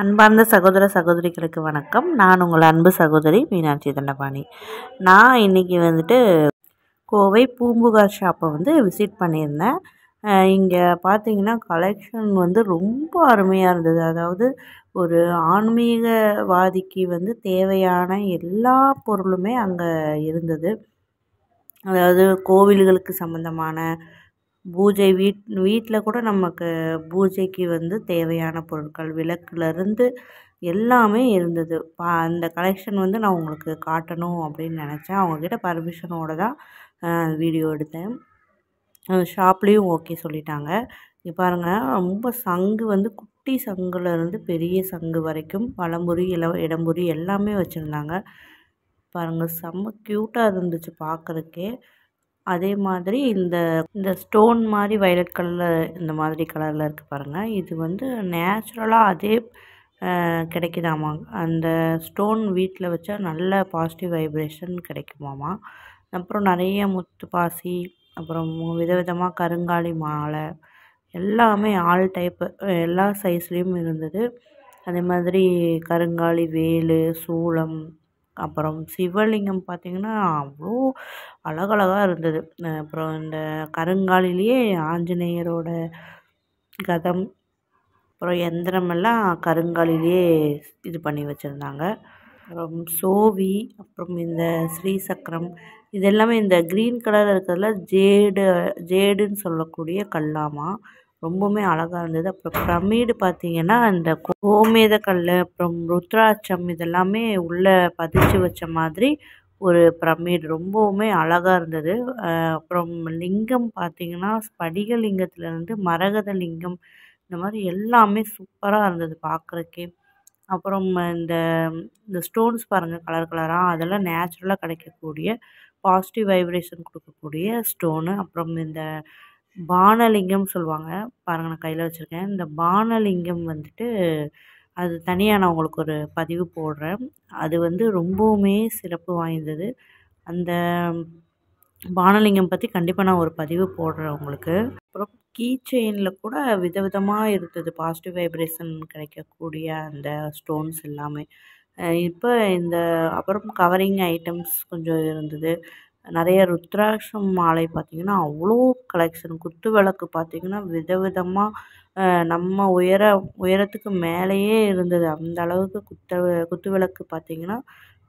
அன்பார்ந்த சகோதர சகோதரிகளுக்கு வணக்கம் நான் உங்கள் அன்பு சகோதரி மீனாட்சி தண்டபாணி நான் இன்றைக்கி வந்துட்டு கோவை பூம்புகார் ஷாப்பை வந்து விசிட் பண்ணியிருந்தேன் இங்கே பார்த்தீங்கன்னா கலெக்ஷன் வந்து ரொம்ப அருமையாக இருந்தது அதாவது ஒரு ஆன்மீகவாதிக்கு வந்து தேவையான எல்லா பொருளுமே அங்கே இருந்தது அதாவது கோவில்களுக்கு சம்மந்தமான பூஜை வீட் வீட்டில் கூட நமக்கு பூஜைக்கு வந்து தேவையான பொருட்கள் விளக்குலேருந்து எல்லாமே இருந்தது பா அந்த கலெக்ஷன் வந்து நான் உங்களுக்கு காட்டணும் அப்படின்னு நினச்சேன் அவங்கக்கிட்ட பர்மிஷனோடு தான் வீடியோ எடுத்தேன் ஷாப்லேயும் ஓகே சொல்லிட்டாங்க இப்போ பாருங்கள் ரொம்ப சங்கு வந்து குட்டி சங்குலேருந்து பெரிய சங்கு வரைக்கும் பழம்புரி இல இடம்புரி எல்லாமே வச்சுருந்தாங்க பாருங்கள் செம்ம க்யூட்டாக இருந்துச்சு பார்க்குறக்கே அதே மாதிரி இந்த இந்த ஸ்டோன் மாதிரி வைலட் கலரில் இந்த மாதிரி கலரில் இருக்குது பாருங்கள் இது வந்து நேச்சுரலாக அதே கிடைக்குதாமா அந்த ஸ்டோன் வீட்டில் வச்சா நல்ல பாசிட்டிவ் வைப்ரேஷன் கிடைக்குமாமா அப்புறம் நிறைய முத்து பாசி அப்புறம் விதவிதமாக கருங்காலி மாலை எல்லாமே ஆல் டைப்பு எல்லா சைஸ்லேயும் இருந்தது அதே மாதிரி கருங்காலி வேலு சூளம் அப்புறம் சிவலிங்கம் பார்த்திங்கன்னா அவ்வளோ அழகழகாக இருந்தது அப்புறம் இந்த கருங்காலிலேயே ஆஞ்சநேயரோட கதம் அப்புறம் எந்திரமெல்லாம் கருங்காலிலேயே இது பண்ணி வச்சுருந்தாங்க அப்புறம் சோவி அப்புறம் இந்த ஸ்ரீ சக்கரம் இது எல்லாமே இந்த க்ரீன் கலரில் இருக்கிறதுல ஜேடு ஜேடுன்னு சொல்லக்கூடிய கல்லாமா ரொம்பவுமே அழகாக இருந்தது அப்புறம் பிரமிடு பார்த்தீங்கன்னா இந்த கோமேத கல் அப்புறம் ருத்ராட்சம் இதெல்லாமே உள்ளே பதிச்சு வச்ச மாதிரி ஒரு பிரமிடு ரொம்பவுமே அழகாக இருந்தது அப்புறம் லிங்கம் பார்த்திங்கன்னா ஸ்படிக லிங்கத்துலேருந்து மரகத லிங்கம் இந்த மாதிரி எல்லாமே சூப்பராக இருந்தது பார்க்குறக்கே அப்புறம் இந்த இந்த ஸ்டோன்ஸ் பாருங்கள் கலர் கலராக அதெல்லாம் நேச்சுரலாக கிடைக்கக்கூடிய பாசிட்டிவ் வைப்ரேஷன் கொடுக்கக்கூடிய ஸ்டோனு அப்புறம் இந்த பானலிங்கம் சொல்லுவாங்க பாருங்கள் நான் கையில் வச்சுருக்கேன் இந்த பானலிங்கம் வந்துட்டு அது தனியாக நான் உங்களுக்கு ஒரு பதிவு போடுறேன் அது வந்து ரொம்பவுமே சிறப்பு வாய்ந்தது அந்த பானலிங்கம் பற்றி கண்டிப்பாக நான் ஒரு பதிவு போடுறேன் உங்களுக்கு அப்புறம் கீ செயினில் கூட விதவிதமாக இருந்தது பாசிட்டிவ் வைப்ரேஷன் கிடைக்கக்கூடிய அந்த ஸ்டோன்ஸ் எல்லாமே இப்போ இந்த அப்புறம் கவரிங் ஐட்டம்ஸ் கொஞ்சம் இருந்தது நிறைய ருத்ராட்சம் மாலை பார்த்திங்கன்னா அவ்வளோ கலெக்ஷன் குத்து விளக்கு பார்த்திங்கன்னா விதவிதமாக நம்ம உயர உயரத்துக்கு மேலேயே இருந்தது அந்த அளவுக்கு குத்த குத்து விளக்கு பார்த்திங்கன்னா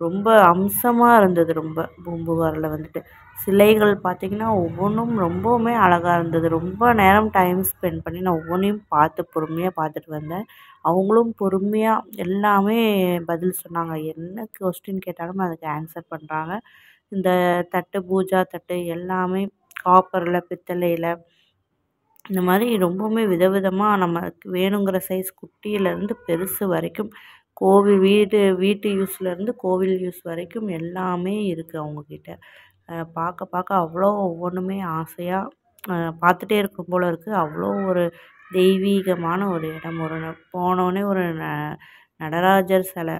ரொம்ப அம்சமாக இருந்தது ரொம்ப பூம்புகாரில் வந்துட்டு சிலைகள் பார்த்திங்கன்னா ஒவ்வொன்றும் ரொம்பவுமே அழகாக இருந்தது ரொம்ப நேரம் டைம் ஸ்பெண்ட் பண்ணி நான் ஒவ்வொன்றையும் பார்த்து பொறுமையாக பார்த்துட்டு வந்தேன் அவங்களும் பொறுமையாக எல்லாமே பதில் சொன்னாங்க என்ன கொஸ்டின் கேட்டாலும் அதுக்கு ஆன்சர் பண்ணுறாங்க இந்த தட்டு பூஜா தட்டு எல்லாமே காப்பரில் பித்தளையில் இந்த மாதிரி ரொம்பவுமே விதவிதமாக நமக்கு வேணுங்கிற சைஸ் குட்டியிலேருந்து பெருசு வரைக்கும் கோவில் வீடு வீட்டு யூஸ்லேருந்து கோவில் யூஸ் வரைக்கும் எல்லாமே இருக்குது அவங்கக்கிட்ட பார்க்க பார்க்க அவ்வளோ ஒவ்வொன்றுமே ஆசையாக பார்த்துட்டே இருக்கும் போல் இருக்குது அவ்வளோ ஒரு தெய்வீகமான ஒரு இடம் ஒரு போனோடனே ஒரு நடராஜர் சிலை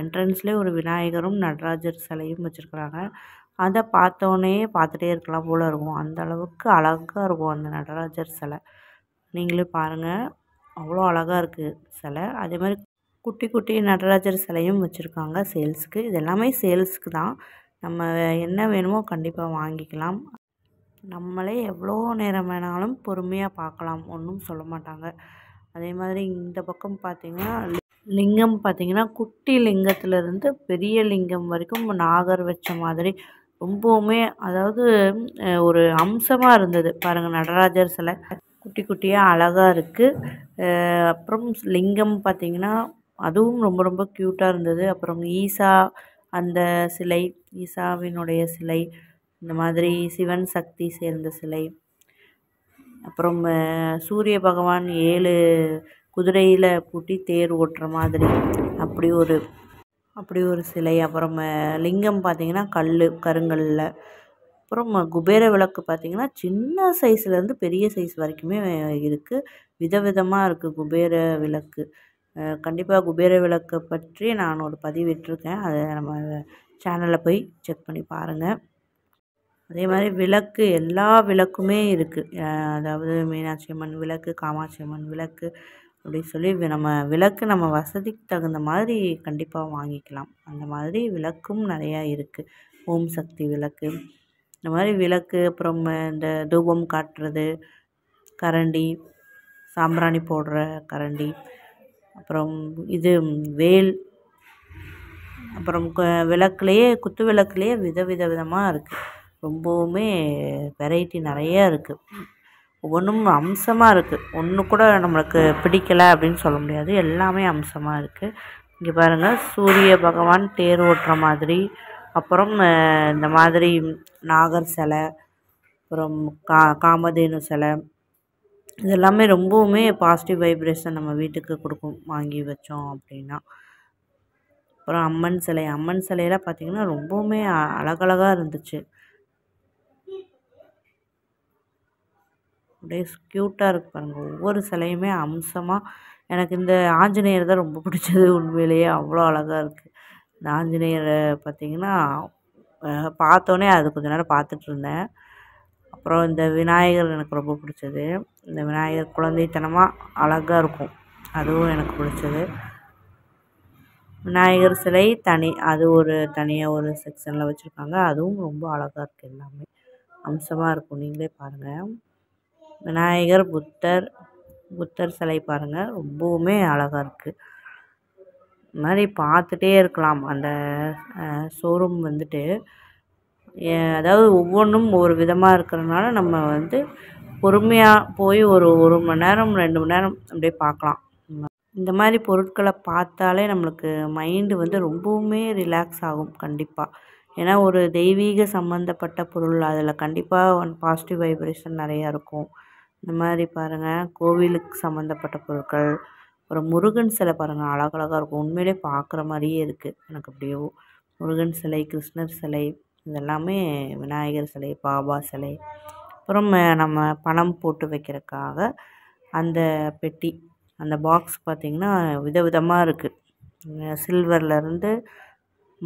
என்ட்ரன்ஸ்லே ஒரு விநாயகரும் நடராஜர் சிலையும் வச்சுருக்குறாங்க அதை பார்த்தோன்னே பார்த்துட்டே இருக்கலாம் போல் இருக்கும் அந்த அளவுக்கு அழகாக இருக்கும் அந்த நடராஜர் சிலை நீங்களே பாருங்கள் அவ்வளோ அழகாக இருக்குது சிலை அதே மாதிரி குட்டி குட்டி நடராஜர் சிலையும் வச்சுருக்காங்க சேல்ஸுக்கு இது எல்லாமே சேல்ஸுக்கு தான் நம்ம என்ன வேணுமோ கண்டிப்பாக வாங்கிக்கலாம் நம்மளே எவ்வளோ நேரம் வேணாலும் பொறுமையாக பார்க்கலாம் ஒன்றும் சொல்ல மாட்டாங்க அதே மாதிரி இந்த பக்கம் பார்த்திங்கன்னா லிங்கம் பார்த்திங்கன்னா குட்டி லிங்கத்திலேருந்து பெரிய லிங்கம் வரைக்கும் நாகர் வச்ச மாதிரி ரொம்பவுமே அதாவது ஒரு அம்சமாக இருந்தது பாருங்கள் நடராஜர் சிலை குட்டி குட்டியாக அழகாக இருக்குது அப்புறம் லிங்கம் பார்த்திங்கன்னா அதுவும் ரொம்ப ரொம்ப க்யூட்டாக இருந்தது அப்புறம் ஈசா அந்த சிலை ஈசாவினுடைய சிலை இந்த மாதிரி சிவன் சக்தி சேர்ந்த சிலை அப்புறம் சூரிய பகவான் ஏழு குதிரையில் பூட்டி தேர் ஓட்டுற மாதிரி அப்படி ஒரு அப்படி ஒரு சிலை அப்புறம் லிங்கம் பார்த்திங்கன்னா கல் கருங்கல்லில் அப்புறம் குபேர விளக்கு பார்த்திங்கன்னா சின்ன சைஸ்லேருந்து பெரிய சைஸ் வரைக்குமே இருக்குது விதவிதமாக இருக்குது குபேர விளக்கு கண்டிப்பாக குபேர விளக்கு பற்றி நான் ஒரு பதிவிட்டிருக்கேன் அதை நம்ம சேனலில் போய் செக் பண்ணி பாருங்கள் அதே மாதிரி விளக்கு எல்லா விளக்குமே இருக்குது அதாவது மீனாட்சி அம்மன் விளக்கு காமாட்சி அம்மன் விளக்கு அப்படின்னு சொல்லி நம்ம விளக்கு நம்ம வசதிக்கு தகுந்த மாதிரி கண்டிப்பாக வாங்கிக்கலாம் அந்த மாதிரி விளக்கும் நிறையா இருக்குது ஓம் சக்தி விளக்கு இந்த மாதிரி விளக்கு அப்புறம் இந்த தூபம் காட்டுறது கரண்டி சாம்பிராணி போடுற கரண்டி அப்புறம் இது வேல் அப்புறம் விளக்குலேயே குத்து விளக்குலேயே வித வித விதமாக இருக்குது ரொம்பவுமே வெரைட்டி நிறையா இருக்குது ஒவ்வொன்றும் அம்சமாக இருக்குது ஒன்று கூட நம்மளுக்கு பிடிக்கலை அப்படின்னு சொல்ல முடியாது எல்லாமே அம்சமாக இருக்குது இங்கே பாருங்கள் சூரிய பகவான் தேர் ஓட்டுற மாதிரி அப்புறம் இந்த மாதிரி நாகர் சிலை அப்புறம் கா காமதேனு சிலை இதெல்லாமே ரொம்பவுமே பாசிட்டிவ் வைப்ரேஷன் நம்ம வீட்டுக்கு கொடுக்கும் வாங்கி வச்சோம் அப்படின்னா அப்புறம் அம்மன் சிலை அம்மன் சிலையெல்லாம் பார்த்திங்கன்னா ரொம்பவுமே அழகழகாக இருந்துச்சு அப்படியே க்யூட்டாக இருக்குது பாருங்கள் ஒவ்வொரு சிலையுமே அம்சமாக எனக்கு இந்த ஆஞ்சநேயர் தான் ரொம்ப பிடிச்சது உண்மையிலேயே அவ்வளோ அழகாக இருக்குது இந்த ஆஞ்சநேயரை பார்த்திங்கன்னா பார்த்தோன்னே அது கொஞ்சம் நேரம் பார்த்துட்ருந்தேன் அப்புறம் இந்த விநாயகர் எனக்கு ரொம்ப பிடிச்சது இந்த விநாயகர் குழந்தைத்தனமாக அழகாக இருக்கும் அதுவும் எனக்கு பிடிச்சது விநாயகர் சிலை தனி அது ஒரு தனியாக ஒரு செக்ஷனில் வச்சுருக்காங்க அதுவும் ரொம்ப அழகாக இருக்குது எல்லாமே அம்சமாக இருக்கும் நீங்களே பாருங்கள் விநாயகர் புத்தர் புத்தர் சிலை பாருங்கள் ரொம்பவுமே அழகாக இருக்குது இது மாதிரி பார்த்துட்டே இருக்கலாம் அந்த ஷோரூம் வந்துட்டு அதாவது ஒவ்வொன்றும் ஒரு விதமாக இருக்கிறதுனால நம்ம வந்து பொறுமையாக போய் ஒரு ஒரு மணி நேரம் ரெண்டு மணி நேரம் அப்படியே பார்க்கலாம் இந்த மாதிரி பொருட்களை பார்த்தாலே நம்மளுக்கு மைண்டு வந்து ரொம்பவுமே ரிலாக்ஸ் ஆகும் கண்டிப்பாக ஏன்னா ஒரு தெய்வீக சம்மந்தப்பட்ட பொருள் அதில் கண்டிப்பாக ஒன் பாசிட்டிவ் வைப்ரேஷன் நிறையா இருக்கும் இந்த மாதிரி பாருங்கள் கோவிலுக்கு சம்மந்தப்பட்ட பொருட்கள் அப்புறம் முருகன் சிலை பாருங்கள் அழகழகாக இருக்கும் உண்மையிலே பார்க்குற மாதிரியே இருக்குது எனக்கு அப்படியே முருகன் சிலை கிருஷ்ணர் சிலை இதெல்லாமே விநாயகர் சிலை பாபா சிலை அப்புறம் நம்ம பணம் போட்டு வைக்கிறதுக்காக அந்த பெட்டி அந்த பாக்ஸ் பார்த்திங்கன்னா விதவிதமாக இருக்குது சில்வர்லேருந்து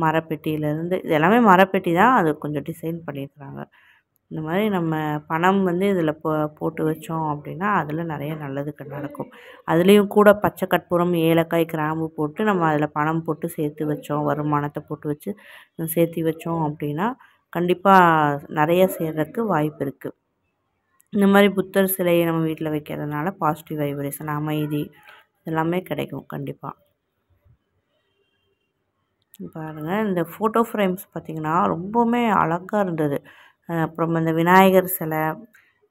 மரப்பெட்டியிலேருந்து இது எல்லாமே மரப்பெட்டி தான் அது கொஞ்சம் டிசைன் பண்ணியிருக்கிறாங்க இந்த மாதிரி நம்ம பணம் வந்து இதில் போ போட்டு வச்சோம் அப்படின்னா அதில் நிறைய நல்லது நடக்கும் அதுலேயும் கூட பச்சை கற்பூரம் ஏலக்காய் கிராம்பு போட்டு நம்ம அதில் பணம் போட்டு சேர்த்து வச்சோம் வருமானத்தை போட்டு வச்சு சேர்த்து வச்சோம் அப்படின்னா கண்டிப்பாக நிறைய சேர்றதுக்கு வாய்ப்பு இருக்குது இந்த மாதிரி புத்தர் சிலையை நம்ம வீட்டில் வைக்கிறதுனால பாசிட்டிவ் வைப்ரேஷன் அமைதி எல்லாமே கிடைக்கும் கண்டிப்பாக பாருங்கள் இந்த ஃபோட்டோ ஃப்ரேம்ஸ் பார்த்திங்கன்னா ரொம்பவுமே அழகாக இருந்தது அப்புறம் இந்த விநாயகர் சிலை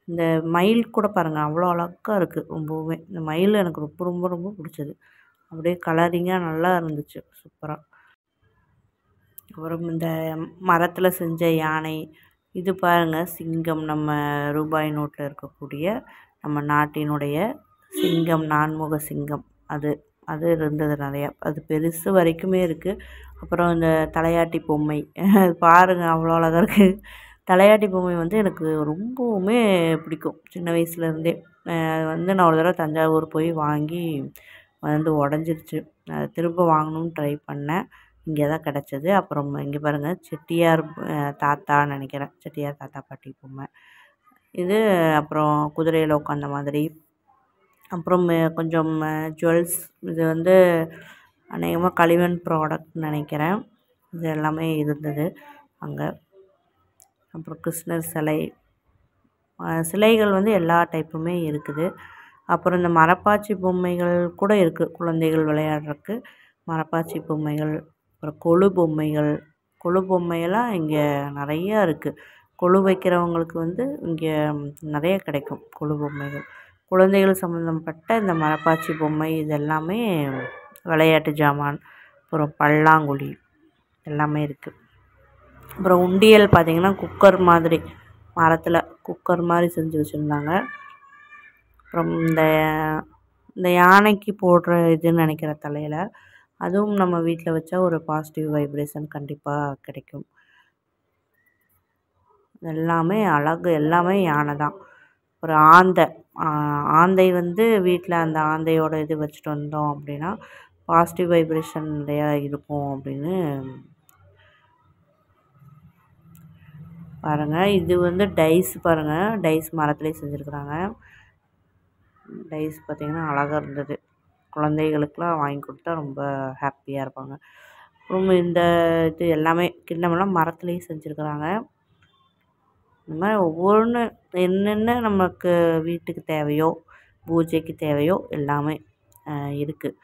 இந்த மயில் கூட பாருங்கள் அவ்வளோ அழகாக இருக்குது ரொம்பவுமே இந்த மயில் எனக்கு ரொம்ப ரொம்ப ரொம்ப பிடிச்சது அப்படியே கலரிங்காக நல்லா இருந்துச்சு சூப்பராக அப்புறம் இந்த மரத்தில் செஞ்ச யானை இது பாருங்கள் சிங்கம் நம்ம ரூபாய் நோட்டில் இருக்கக்கூடிய நம்ம நாட்டினுடைய சிங்கம் நான்முக சிங்கம் அது அது இருந்தது நிறையா அது பெருசு வரைக்குமே இருக்குது அப்புறம் இந்த தலையாட்டி பொம்மை பாருங்கள் அவ்வளோ அழகாக இருக்குது தலையாட்டி பொம்மை வந்து எனக்கு ரொம்பவுமே பிடிக்கும் சின்ன வயசுலேருந்தே அது வந்து நான் ஒரு தடவை தஞ்சாவூர் போய் வாங்கி வந்து உடஞ்சிருச்சு அதை திரும்ப வாங்கணும்னு ட்ரை பண்ணேன் இங்கே தான் கிடச்சிது அப்புறம் இங்கே பாருங்கள் செட்டியார் தாத்தா நினைக்கிறேன் செட்டியார் தாத்தா பாட்டி பொம்மை இது அப்புறம் குதிரையில் உட்காந்த மாதிரி அப்புறம் கொஞ்சம் ஜுவல்ஸ் இது வந்து அநேகமாக களிமண் ப்ராடக்ட் நினைக்கிறேன் இது எல்லாமே இருந்தது அங்கே அப்புறம் கிருஷ்ணர் சிலை சிலைகள் வந்து எல்லா டைப்புமே இருக்குது அப்புறம் இந்த மரப்பாச்சி பொம்மைகள் கூட இருக்குது குழந்தைகள் விளையாடுறக்கு மரப்பாச்சி பொம்மைகள் அப்புறம் கொழு பொம்மைகள் கொழு பொம்மையெல்லாம் இங்கே நிறையா இருக்குது கொழு வைக்கிறவங்களுக்கு வந்து இங்கே நிறைய கிடைக்கும் கொழு பொம்மைகள் குழந்தைகள் சம்மந்தப்பட்ட இந்த மரப்பாச்சி பொம்மை இதெல்லாமே விளையாட்டு ஜாமான் அப்புறம் பல்லாங்குழி எல்லாமே இருக்குது அப்புறம் உண்டியல் பார்த்திங்கன்னா குக்கர் மாதிரி மரத்தில் குக்கர் மாதிரி செஞ்சு வச்சுருந்தாங்க அப்புறம் இந்த இந்த யானைக்கு போடுற இதுன்னு நினைக்கிற தலையில் அதுவும் நம்ம வீட்டில் வச்சா ஒரு பாசிட்டிவ் வைப்ரேஷன் கண்டிப்பாக கிடைக்கும் எல்லாமே அழகு எல்லாமே யானை தான் ஒரு ஆந்தை ஆந்தை வந்து வீட்டில் அந்த ஆந்தையோட இது வச்சுட்டு வந்தோம் அப்படின்னா பாசிட்டிவ் வைப்ரேஷன் நிறையா இருக்கும் அப்படின்னு பாருங்கள் இது வந்து டைஸ் பாருங்கள் டைஸ் மரத்துலேயே செஞ்சுருக்குறாங்க டைஸ் பார்த்திங்கன்னா அழகாக இருந்தது குழந்தைகளுக்கெலாம் வாங்கி கொடுத்தா ரொம்ப ஹாப்பியாக இருப்பாங்க அப்புறம் இந்த இது எல்லாமே கிண்ணமெல்லாம் மரத்துலேயே செஞ்சுருக்குறாங்க இந்த மாதிரி ஒவ்வொன்று என்னென்ன நமக்கு வீட்டுக்கு தேவையோ பூஜைக்கு தேவையோ எல்லாமே இருக்குது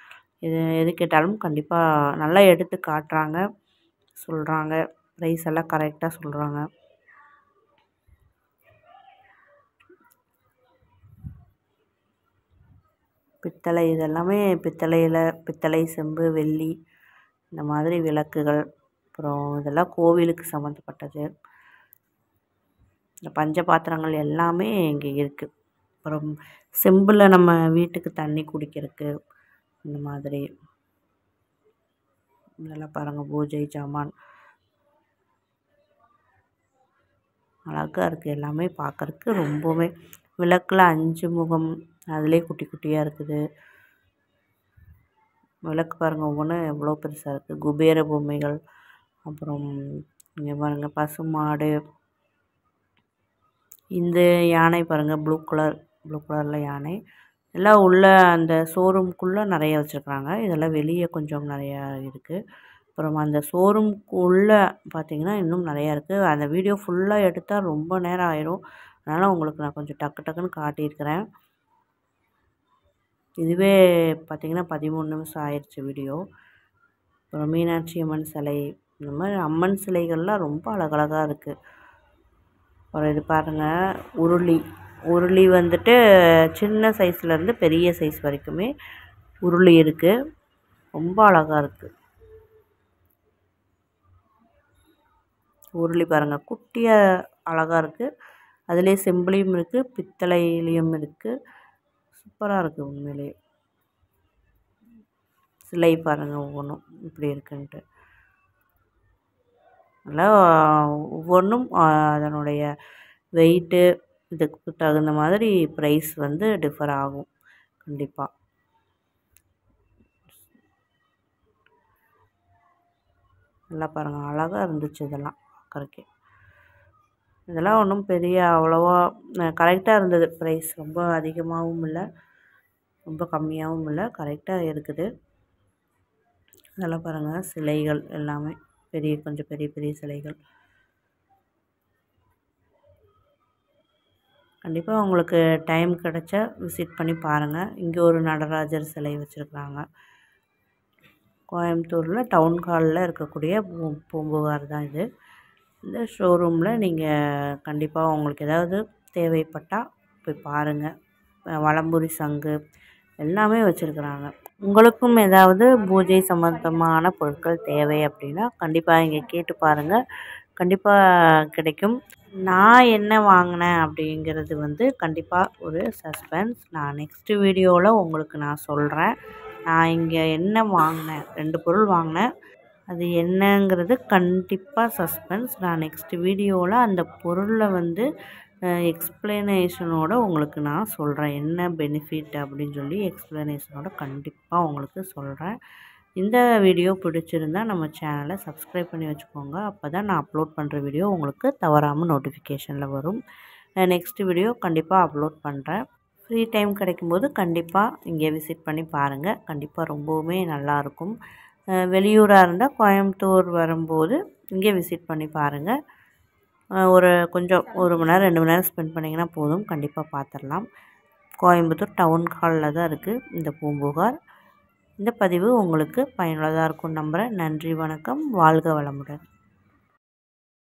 இது எது கேட்டாலும் கண்டிப்பாக நல்லா எடுத்து காட்டுறாங்க சொல்கிறாங்க ப்ரைஸ் எல்லாம் கரெக்டாக சொல்கிறாங்க பித்தளை இதெல்லாமே பித்தளையில் பித்தளை செம்பு வெள்ளி இந்த மாதிரி விளக்குகள் அப்புறம் இதெல்லாம் கோவிலுக்கு சம்மந்தப்பட்டது இந்த பஞ்ச பாத்திரங்கள் எல்லாமே இங்கே இருக்குது அப்புறம் செம்பில் நம்ம வீட்டுக்கு தண்ணி குடிக்கிறதுக்கு இந்த மாதிரி இதெல்லாம் பாருங்கள் பூஜை ஜாமான் அழகாக இருக்குது எல்லாமே பார்க்குறக்கு ரொம்பவுமே விளக்கில் அஞ்சு முகம் அதிலே குட்டி குட்டியாக இருக்குது விளக்கு பாருங்கள் ஒவ்வொன்றும் எவ்வளோ பெருசாக இருக்குது குபேர பொம்மைகள் அப்புறம் இங்கே பாருங்கள் பசுமாடு இந்த யானை பாருங்கள் ப்ளூ கலர் ப்ளூ கலரில் யானை எல்லாம் உள்ள அந்த ஷோரூம்குள்ளே நிறைய வச்சுருக்குறாங்க இதெல்லாம் வெளியே கொஞ்சம் நிறையா இருக்குது அப்புறம் அந்த ஷோரூம்குள்ளே பார்த்திங்கன்னா இன்னும் நிறையா இருக்குது அந்த வீடியோ ஃபுல்லாக எடுத்தால் ரொம்ப நேரம் ஆயிரும் அதனால் உங்களுக்கு நான் கொஞ்சம் டக்கு டக்குன்னு காட்டியிருக்கிறேன் இதுவே பார்த்திங்கன்னா பதிமூணு நிமிஷம் ஆயிடுச்சு வீடியோ அப்புறம் மீனாட்சி அம்மன் சிலை இந்த மாதிரி அம்மன் சிலைகள்லாம் ரொம்ப அழகழகாக இருக்குது அப்புறம் இது பாருங்கள் உருளி உருளி வந்துட்டு சின்ன சைஸ்லேருந்து பெரிய சைஸ் வரைக்குமே உருளி இருக்குது ரொம்ப அழகாக இருக்குது உருளி பாருங்கள் குட்டியாக அழகாக இருக்குது அதுலேயே செம்பிளியும் இருக்குது பித்தளையிலையும் இருக்குது சூப்பராக இருக்குது உண்மையிலே சிலை பாருங்கள் ஒவ்வொன்றும் இப்படி இருக்குன்ட்டு அதனால் ஒவ்வொன்றும் அதனுடைய வெயிட்டு இதுக்கு தகுந்த மாதிரி ப்ரைஸ் வந்து டிஃபர் ஆகும் கண்டிப்பாக நல்லா பாருங்கள் அழகாக இருந்துச்சு இதெல்லாம் பார்க்குறக்கே இதெல்லாம் ஒன்றும் பெரிய அவ்வளோவா கரெக்டாக இருந்தது ப்ரைஸ் ரொம்ப அதிகமாகவும் இல்லை ரொம்ப கம்மியாகவும் இல்லை கரெக்டாக இருக்குது அதெல்லாம் பாருங்கள் சிலைகள் எல்லாமே பெரிய கொஞ்சம் பெரிய பெரிய சிலைகள் கண்டிப்பாக உங்களுக்கு டைம் கிடச்சா விசிட் பண்ணி பாருங்கள் இங்கே ஒரு நடராஜர் சிலை வச்சுருக்குறாங்க கோயம்புத்தூரில் டவுன் ஹாலில் இருக்கக்கூடிய பூ பூம்புகார் தான் இது இந்த ஷோரூமில் நீங்கள் கண்டிப்பாக உங்களுக்கு ஏதாவது தேவைப்பட்டால் போய் பாருங்கள் வளம்புரி சங்கு எல்லாமே வச்சுருக்குறாங்க உங்களுக்கும் ஏதாவது பூஜை சம்மந்தமான பொருட்கள் தேவை அப்படின்னா கண்டிப்பாக இங்கே கேட்டு பாருங்கள் கண்டிப்பாக கிடைக்கும் நான் என்ன வாங்கினேன் அப்படிங்கிறது வந்து கண்டிப்பாக ஒரு சஸ்பென்ஸ் நான் நெக்ஸ்ட்டு வீடியோவில் உங்களுக்கு நான் சொல்கிறேன் நான் இங்கே என்ன வாங்கினேன் ரெண்டு பொருள் வாங்கினேன் அது என்னங்கிறது கண்டிப்பாக சஸ்பென்ஸ் நான் நெக்ஸ்ட் வீடியோவில் அந்த பொருளை வந்து எக்ஸ்ப்ளனேஷனோட உங்களுக்கு நான் சொல்கிறேன் என்ன பெனிஃபிட் அப்படின்னு சொல்லி எக்ஸ்ப்ளனேஷனோட கண்டிப்பாக உங்களுக்கு சொல்கிறேன் இந்த வீடியோ பிடிச்சிருந்தா நம்ம சேனலை சப்ஸ்கிரைப் பண்ணி வச்சுக்கோங்க அப்போ தான் நான் அப்லோட் பண்ணுற வீடியோ உங்களுக்கு தவறாமல் நோட்டிஃபிகேஷனில் வரும் நெக்ஸ்ட் வீடியோ கண்டிப்பாக அப்லோட் பண்ணுறேன் ஃப்ரீ டைம் கிடைக்கும்போது கண்டிப்பாக இங்கே விசிட் பண்ணி பாருங்கள் கண்டிப்பாக ரொம்பவுமே நல்லாயிருக்கும் வெளியூராக இருந்தால் கோயம்புத்தூர் வரும்போது இங்கே விசிட் பண்ணி பாருங்கள் ஒரு கொஞ்சம் ஒரு மணி நேரம் ரெண்டு மணி நேரம் ஸ்பெண்ட் பண்ணிங்கன்னா போதும் கண்டிப்பாக பார்த்துடலாம் கோயம்புத்தூர் டவுன் ஹாலில் தான் இருக்குது இந்த பூம்புகார் இந்த பதிவு உங்களுக்கு பயனுள்ளதாக இருக்கும் நம்புகிறேன் நன்றி வணக்கம் வாழ்க வளமுடன்